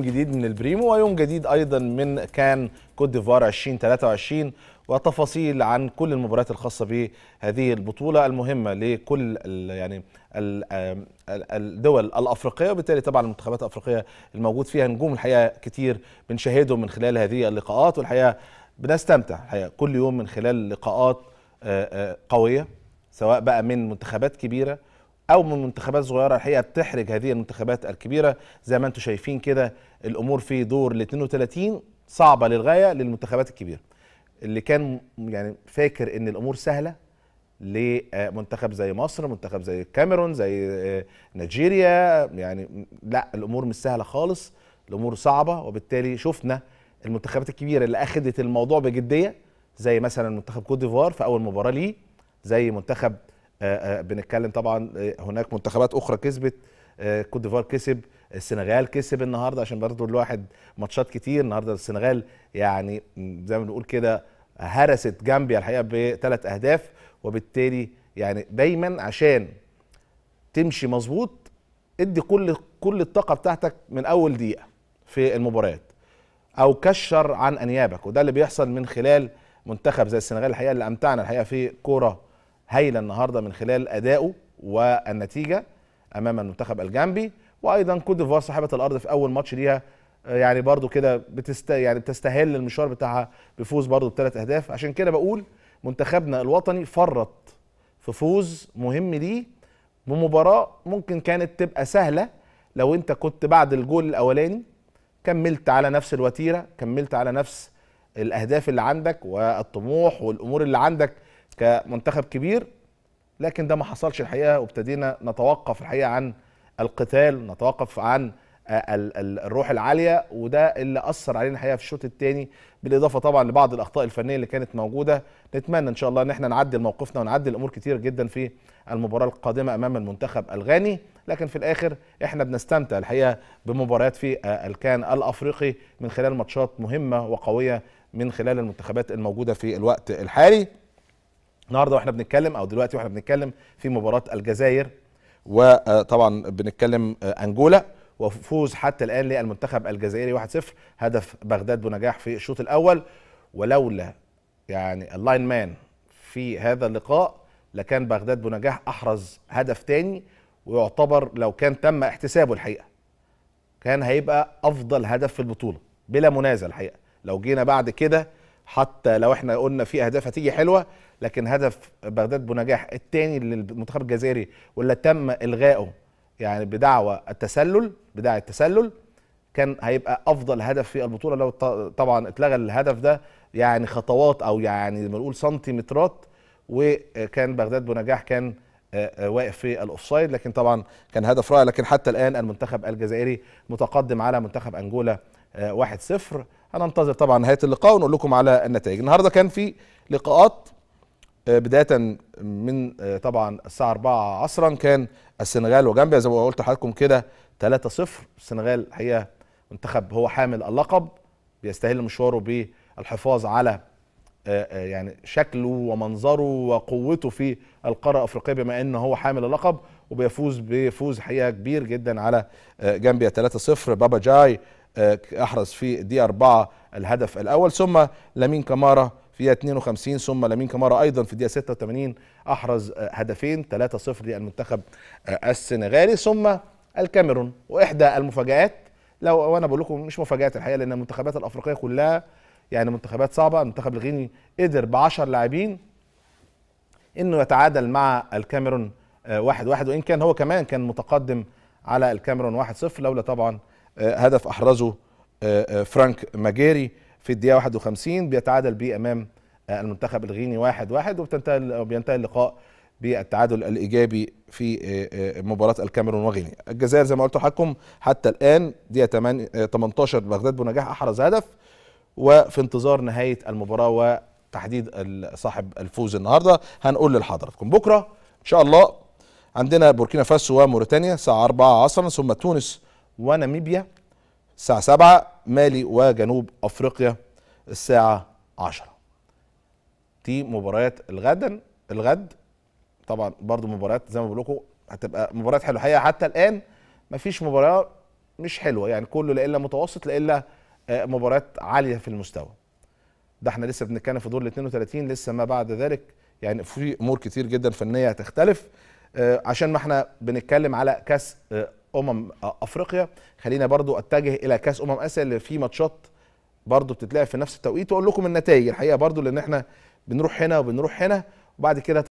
جديد من البريمو ويوم جديد ايضا من كان كوت ديفوار 2023 وتفاصيل عن كل المباريات الخاصه بهذه البطوله المهمه لكل يعني الدول الافريقيه وبالتالي طبعا المنتخبات الافريقيه الموجود فيها نجوم الحقيقه كتير بنشاهدهم من خلال هذه اللقاءات والحقيقه بنستمتع الحقيقه كل يوم من خلال لقاءات آه، آه، قويه سواء بقى من منتخبات كبيره او من منتخبات صغيره الحقيقه بتحرج هذه المنتخبات الكبيره زي ما انتم شايفين كده الامور في دور ال 32 صعبه للغايه للمنتخبات الكبيره اللي كان يعني فاكر ان الامور سهله لمنتخب زي مصر منتخب زي الكاميرون زي آه، نيجيريا يعني لا الامور مش سهله خالص الامور صعبه وبالتالي شفنا المنتخبات الكبيره اللي اخذت الموضوع بجديه زي مثلا منتخب كوت ديفوار في اول مباراه ليه زي منتخب آه، آه، بنتكلم طبعا آه، هناك منتخبات اخرى كسبت كوت ديفوار كسب السنغال كسب النهارده عشان برضه الواحد ماتشات كتير النهارده السنغال يعني زي ما بنقول كده هرست جامبيا الحقيقه بثلاث اهداف وبالتالي يعني دايما عشان تمشي مظبوط ادي كل كل الطاقه بتاعتك من اول دقيقه في المباريات او كشر عن انيابك وده اللي بيحصل من خلال منتخب زي السنغال الحقيقه اللي امتعنا الحقيقه في كوره هايله النهارده من خلال ادائه والنتيجه امام المنتخب الجامبي وايضا كوت ديفوار صاحبه الارض في اول ماتش ليها آه، يعني برضو كده بتست يعني بتستهل المشوار بتاعها بفوز برضو بثلاث اهداف عشان كده بقول منتخبنا الوطني فرط في فوز مهم ليه بمباراه ممكن كانت تبقى سهله لو انت كنت بعد الجول الاولاني كملت على نفس الوتيره كملت على نفس الاهداف اللي عندك والطموح والامور اللي عندك كمنتخب كبير لكن ده ما حصلش الحقيقه وابتدينا نتوقف الحقيقه عن القتال نتوقف عن آه، الروح العاليه وده اللي اثر علينا الحقيقه في الشوط الثاني بالاضافه طبعا لبعض الاخطاء الفنيه اللي كانت موجوده نتمنى ان شاء الله ان احنا نعدل موقفنا ونعدل امور كتير جدا في المباراه القادمه امام المنتخب الغاني لكن في الاخر احنا بنستمتع الحقيقه بمباريات في آه، الكان الافريقي من خلال ماتشات مهمه وقويه من خلال المنتخبات الموجوده في الوقت الحالي النهارده واحنا بنتكلم او دلوقتي واحنا بنتكلم في مباراه الجزائر وطبعا آه، بنتكلم آه، انجولا وفوز حتى الان للمنتخب الجزائري 1-0 هدف بغداد بنجاح في الشوط الاول ولولا يعني اللاين مان في هذا اللقاء لكان بغداد بنجاح احرز هدف تاني ويعتبر لو كان تم احتسابه الحقيقه كان هيبقى افضل هدف في البطوله بلا منازع الحقيقه لو جينا بعد كده حتى لو احنا قلنا في اهداف هتيجي حلوه لكن هدف بغداد بنجاح الثاني للمنتخب الجزائري واللي تم الغائه يعني بدعوى التسلل بدعوى التسلل كان هيبقى افضل هدف في البطوله لو طبعا اتلغى الهدف ده يعني خطوات او يعني بنقول سنتيمترات وكان بغداد بنجاح كان آه، آه، واقف في الاوفسايد لكن طبعا كان هدف رائع لكن حتى الان المنتخب الجزائري متقدم على منتخب انجولا 1-0 آه، هننتظر طبعا نهايه اللقاء ونقول لكم على النتائج النهارده كان في لقاءات آه، بدايه من آه، طبعا الساعه 4 عصرا كان السنغال وجامبيا زي ما قلت لحضراتكم كده 3-0 السنغال هي منتخب هو حامل اللقب بيستهل مشواره بالحفاظ على آه، آه، يعني شكله ومنظره وقوته في القاره الافريقيه بما ان هو حامل اللقب وبيفوز بفوز حقيقه كبير جدا على آه، جامبيا 3-0 بابا جاي احرز في دي 4 الهدف الاول ثم لامين كمارا في 52 ثم لامين كمارا ايضا في الدقيقه 86 احرز هدفين 3-0 للمنتخب السنغالي ثم الكاميرون واحدى المفاجات لو وانا بقول لكم مش مفاجات الحقيقه لان المنتخبات الافريقيه كلها يعني منتخبات صعبه المنتخب الغيني قدر ب 10 لاعبين انه يتعادل مع الكاميرون آه، واحد واحد وان كان هو كمان كان متقدم على الكاميرون 1-0 لولا طبعا آه، هدف احرزه آه، فرانك ماجيري في الدقيقه 51 بيتعادل بيه امام المنتخب الغيني واحد واحد وبتنتهي اللقاء بالتعادل الايجابي في مباراه الكاميرون وغينيا الجزائر زي ما قلت لحضراتكم حتى الان دقيقه 18 بغداد بنجاح احرز هدف وفي انتظار نهايه المباراه وتحديد صاحب الفوز النهارده هنقول لحضراتكم بكره ان شاء الله عندنا بوركينا فاسو وموريتانيا الساعه 4 عصرا ثم تونس وناميبيا الساعه 7 مالي وجنوب افريقيا الساعه 10 دي مباريات الغدا الغد طبعا برضو مباريات زي ما بقول لكم هتبقى مباريات حلوه الحقيقه حتى الان مفيش مباراه مش حلوه يعني كله لا الا متوسط لا الا آه، مباريات عاليه في المستوى ده احنا لسه بنتكلم في دور ال 32 لسه ما بعد ذلك يعني في امور كتير جدا فنيه هتختلف آه، عشان ما احنا بنتكلم على كاس آه، امم افريقيا خلينا برضو اتجه الى كاس امم اسيا اللي فيه ماتشات برضو بتتلعب في نفس التوقيت واقول لكم النتائج الحقيقه برضو لان احنا بنروح هنا وبنروح هنا وبعد كده